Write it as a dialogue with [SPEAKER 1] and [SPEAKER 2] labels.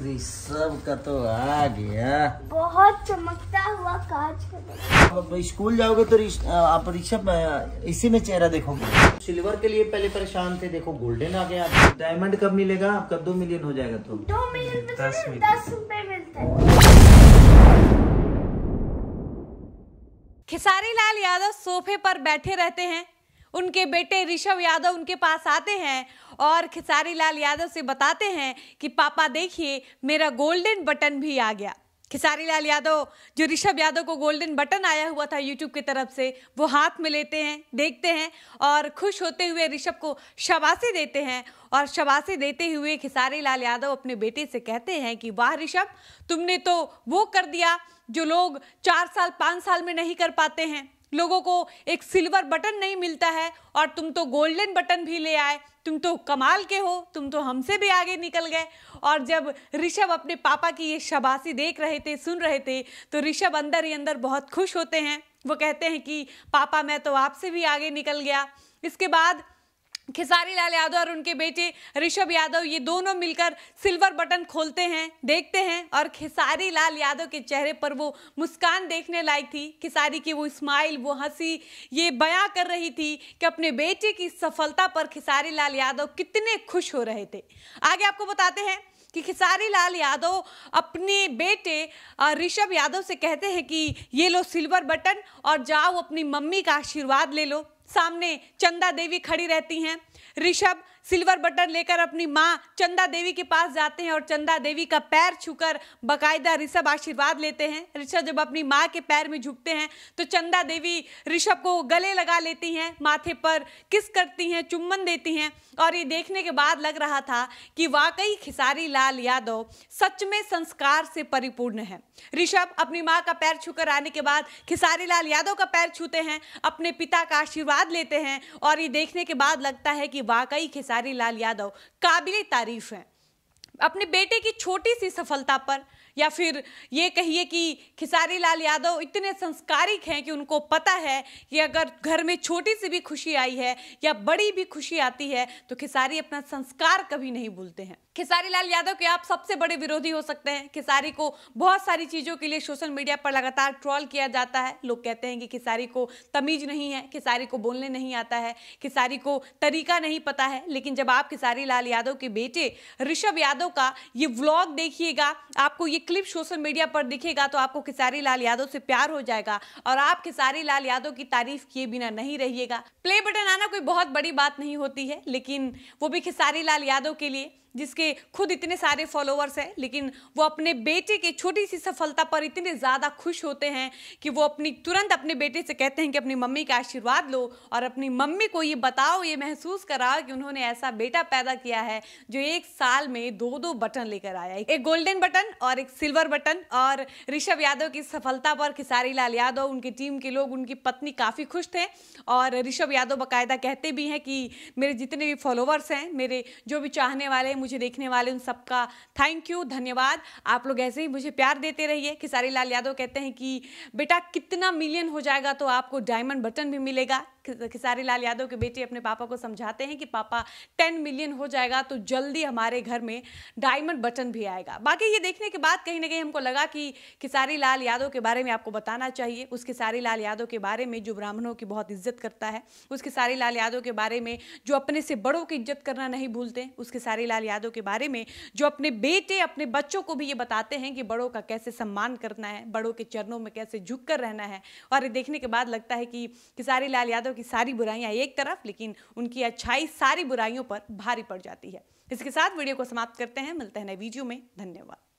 [SPEAKER 1] सब का तो आ गया बहुत चमकता हुआ कांच का स्कूल जाओगे तो आप रिक्शा इसी में चेहरा देखोगे सिल्वर के लिए पहले परेशान थे देखो गोल्डन आ गया डायमंड कब मिलेगा आपका दो मिलियन हो जाएगा तो दो मिलियन दस मिलियन मिलता है खिसारी लाल यादव सोफे पर बैठे रहते हैं उनके बेटे ऋषभ यादव उनके पास आते हैं और खिसारी लाल यादव से बताते हैं कि पापा देखिए मेरा गोल्डन बटन भी आ गया खिसारी लाल यादव जो ऋषभ यादव को गोल्डन बटन आया हुआ था यूट्यूब की तरफ से वो हाथ में लेते हैं देखते हैं और खुश होते हुए ऋषभ को शबासी देते हैं और शबासी देते हुए खिसारी लाल यादव अपने बेटे से कहते हैं कि वाह ऋषभ तुमने तो वो कर दिया जो लोग चार साल पाँच साल में नहीं कर पाते हैं लोगों को एक सिल्वर बटन नहीं मिलता है और तुम तो गोल्डन बटन भी ले आए तुम तो कमाल के हो तुम तो हमसे भी आगे निकल गए और जब ऋषभ अपने पापा की ये शबासी देख रहे थे सुन रहे थे तो ऋषभ अंदर ही अंदर बहुत खुश होते हैं वो कहते हैं कि पापा मैं तो आपसे भी आगे निकल गया इसके बाद खेसारी लाल यादव और उनके बेटे ऋषभ यादव ये दोनों मिलकर सिल्वर बटन खोलते हैं देखते हैं और खेसारी लाल यादव के चेहरे पर वो मुस्कान देखने लायक थी खेसारी की वो स्माइल वो हंसी ये बयां कर रही थी कि अपने बेटे की सफलता पर खेसारी लाल यादव कितने खुश हो रहे थे आगे आपको बताते हैं कि खिसारी लाल यादव अपने बेटे ऋषभ यादव से कहते हैं कि ये लो सिल्वर बटन और जाओ अपनी मम्मी का आशीर्वाद ले लो सामने चंदा देवी खड़ी रहती हैं ऋषभ सिल्वर बटन लेकर अपनी माँ चंदा देवी के पास जाते हैं और चंदा देवी का पैर छूकर बकायदा ऋषभ आशीर्वाद लेते हैं ऋषभ जब अपनी माँ के पैर में झुकते हैं तो चंदा देवी ऋषभ को गले लगा लेती हैं माथे पर किस करती हैं चुम्बन देती हैं और ये देखने के बाद लग रहा था कि वाकई खिसारी लाल यादव सच में संस्कार से परिपूर्ण है ऋषभ अपनी माँ का पैर छूकर आने के बाद खिसारी लाल यादव का पैर छूते हैं अपने पिता का आशीर्वाद लेते हैं और ये देखने के बाद लगता है कि वाकई खिसारी लाल यादव काबिल तारीफ हैं अपने बेटे की छोटी सी सफलता पर या फिर ये कहिए कि खिसारी लाल यादव इतने संस्कारिक हैं कि उनको पता है कि अगर घर में छोटी सी भी खुशी आई है या बड़ी भी खुशी आती है तो खिसारी अपना संस्कार कभी नहीं भूलते हैं खिसारी लाल यादव के आप सबसे बड़े विरोधी हो सकते हैं खिसारी को बहुत सारी चीज़ों के लिए सोशल मीडिया पर लगातार ट्रॉल किया जाता है लोग कहते हैं कि खिसारी को तमीज नहीं है खिसारी को बोलने नहीं आता है खिसारी को तरीका नहीं पता है लेकिन जब आप खिसारी लाल यादव के बेटे ऋषभ यादव का ये व्लॉग देखिएगा आपको ये क्लिप सोशल मीडिया पर दिखेगा तो आपको खिसारी लाल यादव से प्यार हो जाएगा और आप खिसारी लाल यादव की तारीफ किए बिना नहीं रहिएगा प्ले बटन आना कोई बहुत बड़ी बात नहीं होती है लेकिन वो भी खिसारी लाल यादव के लिए जिसके खुद इतने सारे फॉलोअर्स हैं लेकिन वो अपने बेटे के छोटी सी सफलता पर इतने ज़्यादा खुश होते हैं कि वो अपनी तुरंत अपने बेटे से कहते हैं कि अपनी मम्मी का आशीर्वाद लो और अपनी मम्मी को ये बताओ ये महसूस कराओ कि उन्होंने ऐसा बेटा पैदा किया है जो एक साल में दो दो बटन लेकर आया एक गोल्डन बटन और एक सिल्वर बटन और ऋषभ यादव की सफलता पर खिसारी लाल यादव उनकी टीम के लोग उनकी पत्नी काफ़ी खुश थे और ऋषभ यादव बाकायदा कहते भी हैं कि मेरे जितने भी फॉलोअर्स हैं मेरे जो भी चाहने वाले मुझे देखने वाले उन सबका थैंक यू धन्यवाद आप लोग ऐसे ही मुझे प्यार देते रहिए खिसारी लाल यादव कहते हैं कि बेटा कितना मिलियन हो जाएगा तो आपको डायमंड बटन भी मिलेगा खेसारी लाल यादव के बेटे अपने पापा को समझाते हैं कि पापा टेन मिलियन हो जाएगा तो जल्दी हमारे घर में डायमंड बटन भी आएगा बाकी ये देखने के बाद कहीं ना कहीं हमको लगा कि खेसारी लाल यादव के बारे में आपको बताना चाहिए उस खेसारी लाल यादव के बारे में जो ब्राह्मणों की बहुत इज्जत करता है उस खेसारी लाल यादव के बारे में जो अपने से बड़ों की इज्जत करना नहीं भूलते उस खेसारी लाल यादव के बारे में जो अपने बेटे अपने बच्चों को भी ये बताते हैं कि बड़ों का कैसे सम्मान करना है बड़ों के चरणों में कैसे झुक कर रहना है और ये देखने के बाद लगता है कि खेसारी लाल यादव यादव की सारी बुराइयां एक तरफ लेकिन उनकी अच्छाई सारी बुराइयों पर भारी पड़ जाती है इसके साथ वीडियो को समाप्त करते हैं मिलते हैं नए वीडियो में धन्यवाद